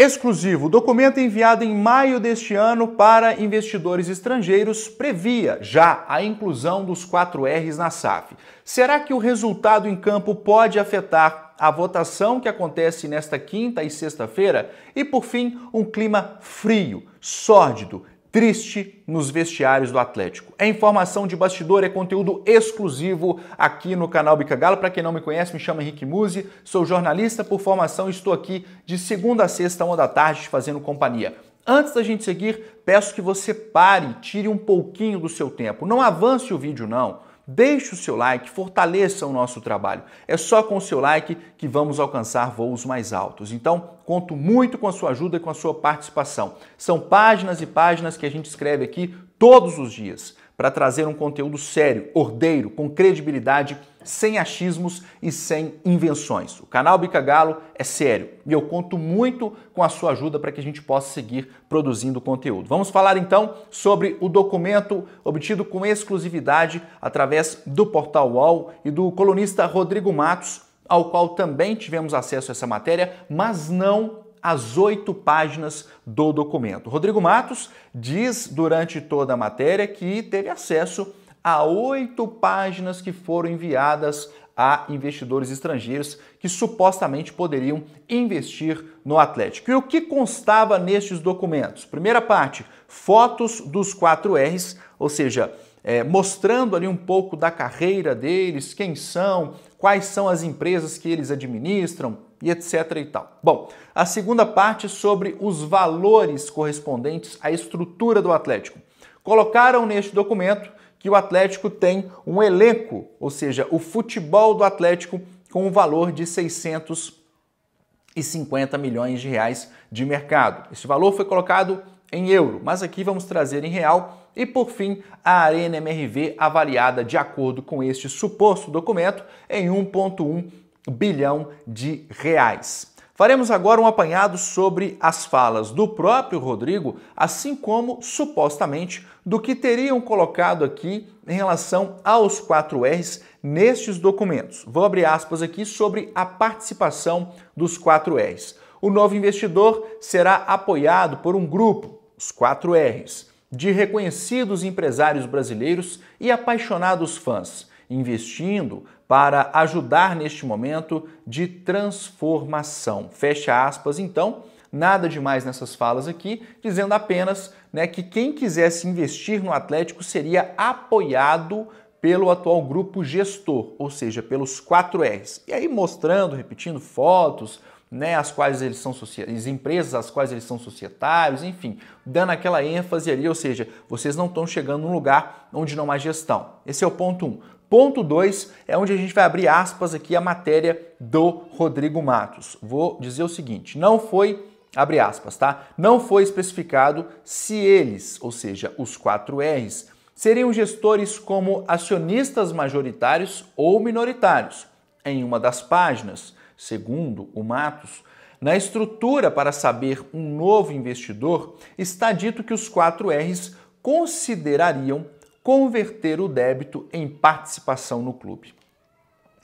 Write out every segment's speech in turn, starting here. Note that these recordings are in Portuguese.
Exclusivo, O documento enviado em maio deste ano para investidores estrangeiros previa já a inclusão dos 4 R's na SAF. Será que o resultado em campo pode afetar a votação que acontece nesta quinta e sexta-feira? E por fim, um clima frio, sórdido, triste nos vestiários do Atlético. É informação de bastidor, é conteúdo exclusivo aqui no canal Bica Galo. Para quem não me conhece, me chamo Henrique Musi, sou jornalista por formação e estou aqui de segunda a sexta, uma da tarde, te fazendo companhia. Antes da gente seguir, peço que você pare, tire um pouquinho do seu tempo. Não avance o vídeo, não. Deixe o seu like, fortaleça o nosso trabalho. É só com o seu like que vamos alcançar voos mais altos. Então, conto muito com a sua ajuda e com a sua participação. São páginas e páginas que a gente escreve aqui todos os dias para trazer um conteúdo sério, ordeiro, com credibilidade sem achismos e sem invenções. O canal Bica Galo é sério e eu conto muito com a sua ajuda para que a gente possa seguir produzindo conteúdo. Vamos falar então sobre o documento obtido com exclusividade através do portal UOL e do colunista Rodrigo Matos, ao qual também tivemos acesso a essa matéria, mas não as oito páginas do documento. Rodrigo Matos diz durante toda a matéria que teve acesso a oito páginas que foram enviadas a investidores estrangeiros que supostamente poderiam investir no Atlético. E o que constava nestes documentos? Primeira parte, fotos dos 4 R's, ou seja, é, mostrando ali um pouco da carreira deles, quem são, quais são as empresas que eles administram e etc e tal. Bom, a segunda parte sobre os valores correspondentes à estrutura do Atlético. Colocaram neste documento que o Atlético tem um elenco, ou seja, o futebol do Atlético com um valor de 650 milhões de reais de mercado. Esse valor foi colocado em euro, mas aqui vamos trazer em real. E por fim, a Arena MRV avaliada de acordo com este suposto documento em 1.1 bilhão de reais. Faremos agora um apanhado sobre as falas do próprio Rodrigo, assim como, supostamente, do que teriam colocado aqui em relação aos quatro R's nestes documentos. Vou abrir aspas aqui sobre a participação dos quatro R's. O novo investidor será apoiado por um grupo, os quatro R's, de reconhecidos empresários brasileiros e apaixonados fãs, investindo para ajudar neste momento de transformação. Fecha aspas, então. Nada demais nessas falas aqui, dizendo apenas né, que quem quisesse investir no Atlético seria apoiado pelo atual grupo gestor, ou seja, pelos 4 R's. E aí mostrando, repetindo fotos, né, as quais eles são as empresas às quais eles são societários, enfim, dando aquela ênfase ali, ou seja, vocês não estão chegando num lugar onde não há gestão. Esse é o ponto 1. Um. Ponto 2 é onde a gente vai abrir aspas aqui a matéria do Rodrigo Matos. Vou dizer o seguinte: não foi, abre aspas, tá? Não foi especificado se eles, ou seja, os quatro R's, seriam gestores como acionistas majoritários ou minoritários. Em uma das páginas, segundo o Matos, na estrutura para saber um novo investidor, está dito que os quatro R's considerariam converter o débito em participação no clube.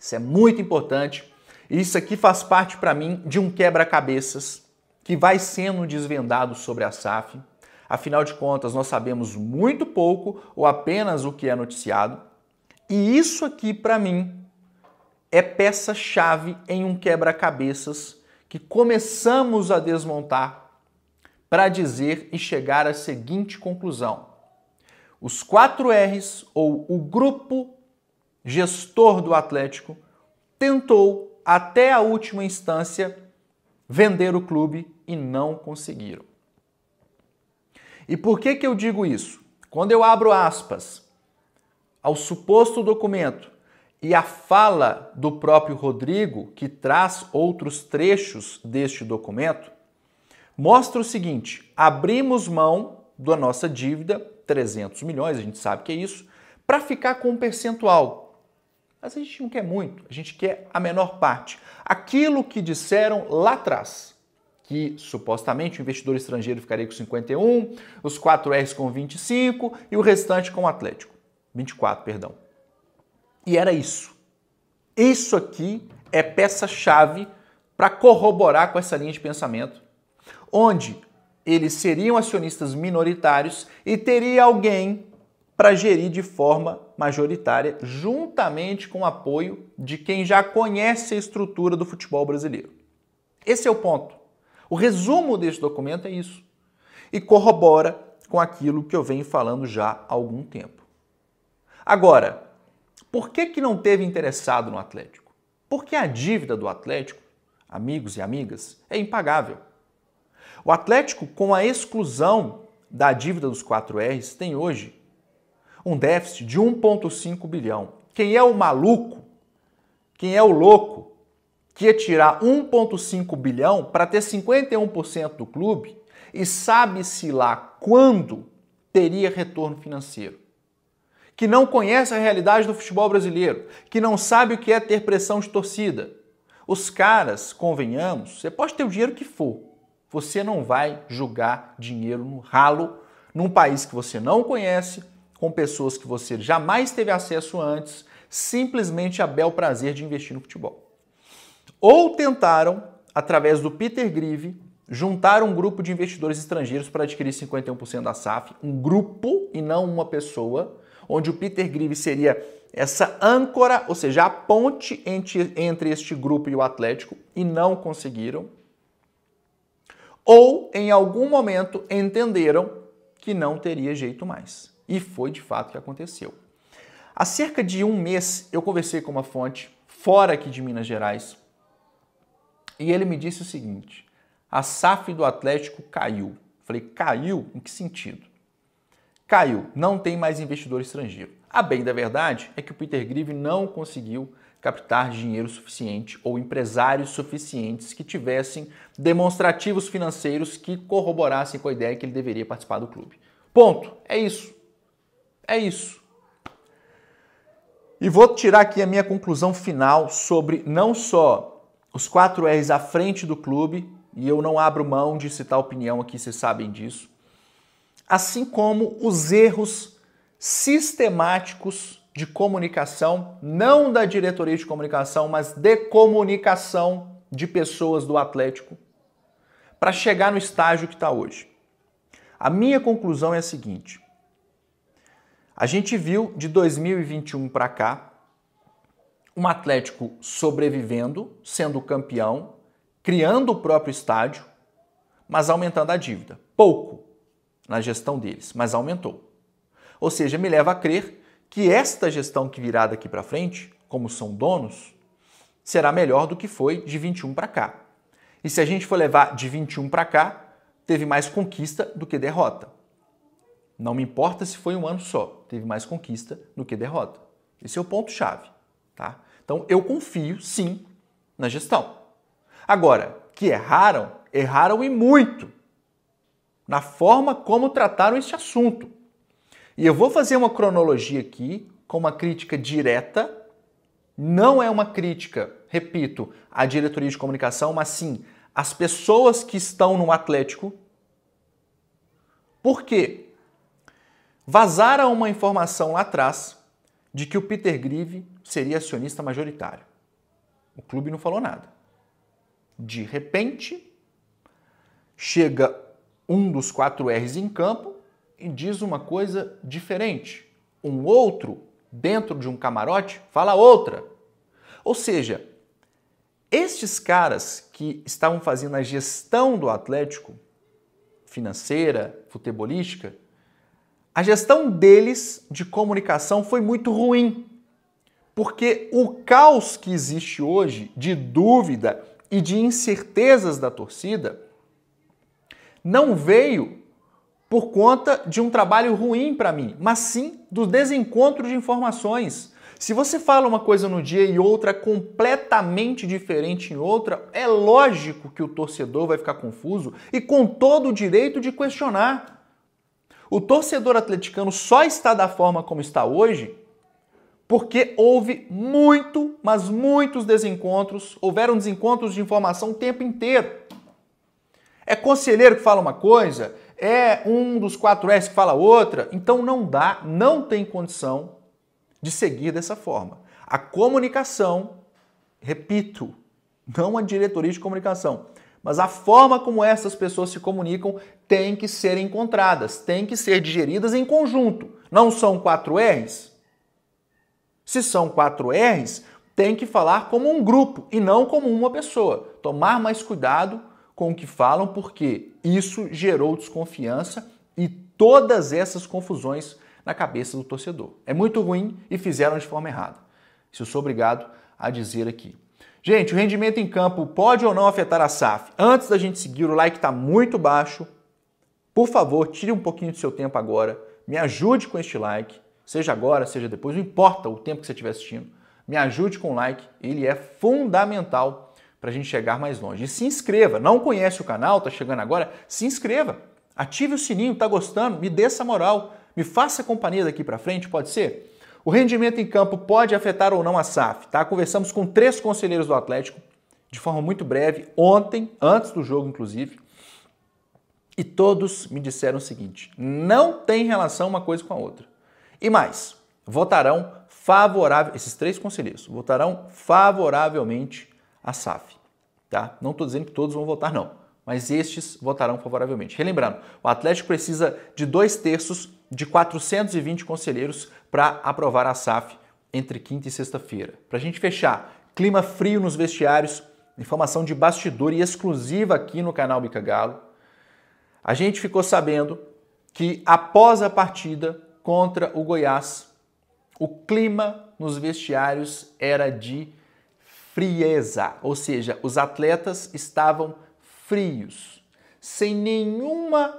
Isso é muito importante. Isso aqui faz parte para mim de um quebra-cabeças que vai sendo desvendado sobre a SAF. Afinal de contas, nós sabemos muito pouco ou apenas o que é noticiado. E isso aqui para mim é peça-chave em um quebra-cabeças que começamos a desmontar para dizer e chegar à seguinte conclusão: os quatro R's ou o grupo gestor do Atlético tentou até a última instância vender o clube e não conseguiram. E por que que eu digo isso? Quando eu abro aspas ao suposto documento e a fala do próprio Rodrigo, que traz outros trechos deste documento, mostra o seguinte: abrimos mão da nossa dívida 300 milhões, a gente sabe que é isso, para ficar com um percentual. Mas a gente não quer muito, a gente quer a menor parte. Aquilo que disseram lá atrás, que supostamente o investidor estrangeiro ficaria com 51, os 4Rs com 25 e o restante com o Atlético. 24, perdão. E era isso. Isso aqui é peça-chave para corroborar com essa linha de pensamento, onde eles seriam acionistas minoritários e teria alguém para gerir de forma majoritária, juntamente com o apoio de quem já conhece a estrutura do futebol brasileiro. Esse é o ponto. O resumo desse documento é isso. E corrobora com aquilo que eu venho falando já há algum tempo. Agora, por que, que não teve interessado no Atlético? Porque a dívida do Atlético, amigos e amigas, é impagável. O Atlético, com a exclusão da dívida dos 4 R's, tem hoje um déficit de 1,5 bilhão. Quem é o maluco? Quem é o louco que ia tirar 1,5 bilhão para ter 51% do clube e sabe-se lá quando teria retorno financeiro? Que não conhece a realidade do futebol brasileiro, que não sabe o que é ter pressão de torcida. Os caras, convenhamos, você pode ter o dinheiro que for, você não vai jogar dinheiro no ralo num país que você não conhece, com pessoas que você jamais teve acesso antes, simplesmente a bel prazer de investir no futebol. Ou tentaram, através do Peter Grieve, juntar um grupo de investidores estrangeiros para adquirir 51% da SAF, um grupo e não uma pessoa, onde o Peter Grieve seria essa âncora, ou seja, a ponte entre, entre este grupo e o Atlético, e não conseguiram ou em algum momento entenderam que não teria jeito mais. E foi de fato o que aconteceu. Há cerca de um mês eu conversei com uma fonte fora aqui de Minas Gerais e ele me disse o seguinte: a SAF do Atlético caiu. Falei, caiu? Em que sentido? Caiu, não tem mais investidor estrangeiro. A bem da verdade é que o Peter Grieve não conseguiu captar dinheiro suficiente ou empresários suficientes que tivessem demonstrativos financeiros que corroborassem com a ideia que ele deveria participar do clube. Ponto. É isso. É isso. E vou tirar aqui a minha conclusão final sobre não só os quatro R's à frente do clube, e eu não abro mão de citar opinião aqui, vocês sabem disso, assim como os erros sistemáticos de comunicação, não da diretoria de comunicação, mas de comunicação de pessoas do Atlético para chegar no estágio que está hoje. A minha conclusão é a seguinte: a gente viu de 2021 para cá um Atlético sobrevivendo, sendo campeão, criando o próprio estádio, mas aumentando a dívida. Pouco na gestão deles, mas aumentou. Ou seja, me leva a crer que esta gestão que virá daqui para frente, como são donos, será melhor do que foi de 21 para cá. E se a gente for levar de 21 para cá, teve mais conquista do que derrota. Não me importa se foi um ano só, teve mais conquista do que derrota. Esse é o ponto chave, tá? Então eu confio sim na gestão. Agora, que erraram, erraram e muito na forma como trataram este assunto. E eu vou fazer uma cronologia aqui com uma crítica direta. Não é uma crítica, repito, à diretoria de comunicação, mas sim às pessoas que estão no Atlético. Por quê? Vazaram uma informação lá atrás de que o Peter Grieve seria acionista majoritário. O clube não falou nada. De repente, chega um dos quatro R's em campo diz uma coisa diferente. Um outro, dentro de um camarote, fala outra. Ou seja, estes caras que estavam fazendo a gestão do Atlético, financeira, futebolística, a gestão deles de comunicação foi muito ruim. Porque o caos que existe hoje de dúvida e de incertezas da torcida não veio por conta de um trabalho ruim para mim, mas sim do desencontro de informações. Se você fala uma coisa no dia e outra completamente diferente em outra, é lógico que o torcedor vai ficar confuso e com todo o direito de questionar. O torcedor atleticano só está da forma como está hoje porque houve muito, mas muitos desencontros, houveram desencontros de informação o tempo inteiro. É conselheiro que fala uma coisa, é um dos quatro R's que fala outra, então não dá, não tem condição de seguir dessa forma. A comunicação, repito, não a diretoria de comunicação, mas a forma como essas pessoas se comunicam tem que ser encontradas, tem que ser digeridas em conjunto. Não são quatro R's? Se são quatro R's, tem que falar como um grupo e não como uma pessoa. Tomar mais cuidado com o que falam, porque isso gerou desconfiança e todas essas confusões na cabeça do torcedor. É muito ruim e fizeram de forma errada. Isso eu sou obrigado a dizer aqui. Gente, o rendimento em campo pode ou não afetar a SAF? Antes da gente seguir, o like está muito baixo. Por favor, tire um pouquinho do seu tempo agora. Me ajude com este like, seja agora, seja depois, não importa o tempo que você estiver assistindo. Me ajude com o like, ele é fundamental para a gente chegar mais longe. E se inscreva. Não conhece o canal, está chegando agora? Se inscreva. Ative o sininho, está gostando? Me dê essa moral. Me faça companhia daqui para frente, pode ser? O rendimento em campo pode afetar ou não a SAF, tá? Conversamos com três conselheiros do Atlético de forma muito breve, ontem, antes do jogo inclusive, e todos me disseram o seguinte: não tem relação uma coisa com a outra. E mais, votarão favorável, esses três conselheiros votarão favoravelmente a SAF. Tá? Não estou dizendo que todos vão votar, não, mas estes votarão favoravelmente. Relembrando, o Atlético precisa de dois terços de 420 conselheiros para aprovar a SAF entre quinta e sexta-feira. Para a gente fechar, clima frio nos vestiários, informação de bastidor e exclusiva aqui no canal Bica Galo. A gente ficou sabendo que após a partida contra o Goiás, o clima nos vestiários era de frieza, ou seja, os atletas estavam frios, sem nenhuma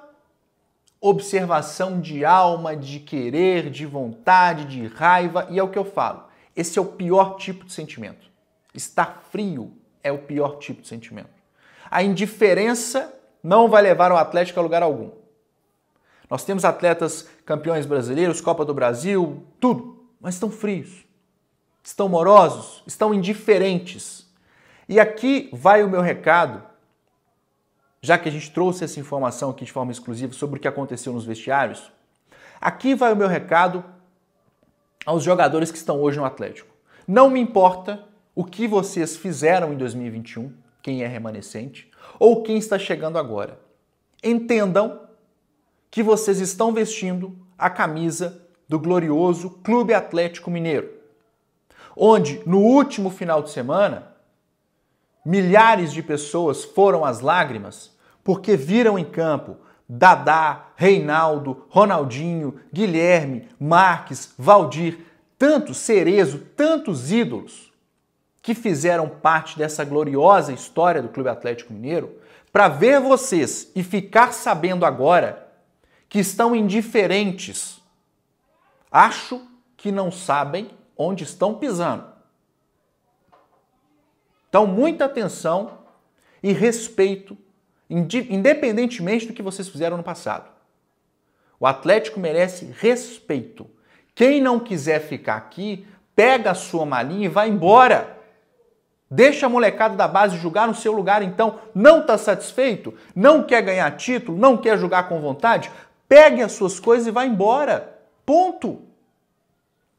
observação de alma, de querer, de vontade, de raiva, e é o que eu falo. Esse é o pior tipo de sentimento. Estar frio é o pior tipo de sentimento. A indiferença não vai levar o Atlético a lugar algum. Nós temos atletas campeões brasileiros, Copa do Brasil, tudo, mas estão frios. Estão morosos? Estão indiferentes? E aqui vai o meu recado, já que a gente trouxe essa informação aqui de forma exclusiva sobre o que aconteceu nos vestiários. Aqui vai o meu recado aos jogadores que estão hoje no Atlético. Não me importa o que vocês fizeram em 2021, quem é remanescente, ou quem está chegando agora. Entendam que vocês estão vestindo a camisa do glorioso Clube Atlético Mineiro onde no último final de semana milhares de pessoas foram às lágrimas porque viram em campo Dadá, Reinaldo, Ronaldinho, Guilherme, Marques, Valdir, tantos Cerezo, tantos ídolos que fizeram parte dessa gloriosa história do Clube Atlético Mineiro, para ver vocês e ficar sabendo agora que estão indiferentes. Acho que não sabem onde estão pisando. Então, muita atenção e respeito, independentemente do que vocês fizeram no passado. O Atlético merece respeito. Quem não quiser ficar aqui, pega a sua malinha e vai embora. Deixa a molecada da base jogar no seu lugar, então. Não está satisfeito? Não quer ganhar título? Não quer jogar com vontade? Pegue as suas coisas e vá embora. Ponto.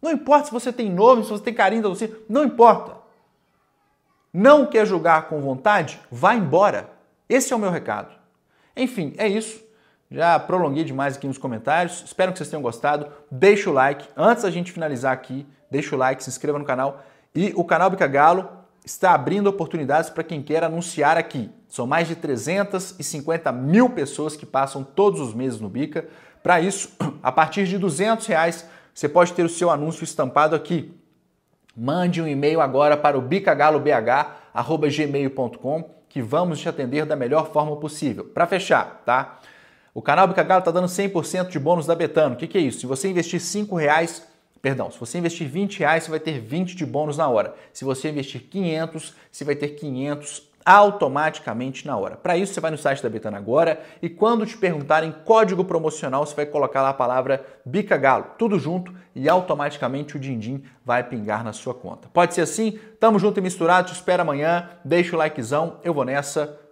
Não importa se você tem nome, se você tem carinho da Lucília, não importa. Não quer julgar com vontade? Vá embora. Esse é o meu recado. Enfim, é isso. Já prolonguei demais aqui nos comentários. Espero que vocês tenham gostado. Deixa o like. Antes da gente finalizar aqui, deixa o like, se inscreva no canal. E o canal Bica Galo está abrindo oportunidades para quem quer anunciar aqui. São mais de 350 mil pessoas que passam todos os meses no Bica. Para isso, a partir de 200 reais, você pode ter o seu anúncio estampado aqui. Mande um e-mail agora para o bicagalobh@gmail.com que vamos te atender da melhor forma possível. Para fechar, tá? O canal Bicagalo está dando 100% de bônus da Betano. O que, que, é isso? Se você investir 5 reais, perdão, se você investir 20 reais, você vai ter 20 de bônus na hora. Se você investir 500, você vai ter 500 automaticamente na hora. Para isso, você vai no site da Betano agora e quando te perguntarem código promocional, você vai colocar lá a palavra Bica Galo, tudo junto e automaticamente o din-din vai pingar na sua conta. Pode ser assim? Tamo junto e misturado, te espero amanhã, deixa o likezão, eu vou nessa.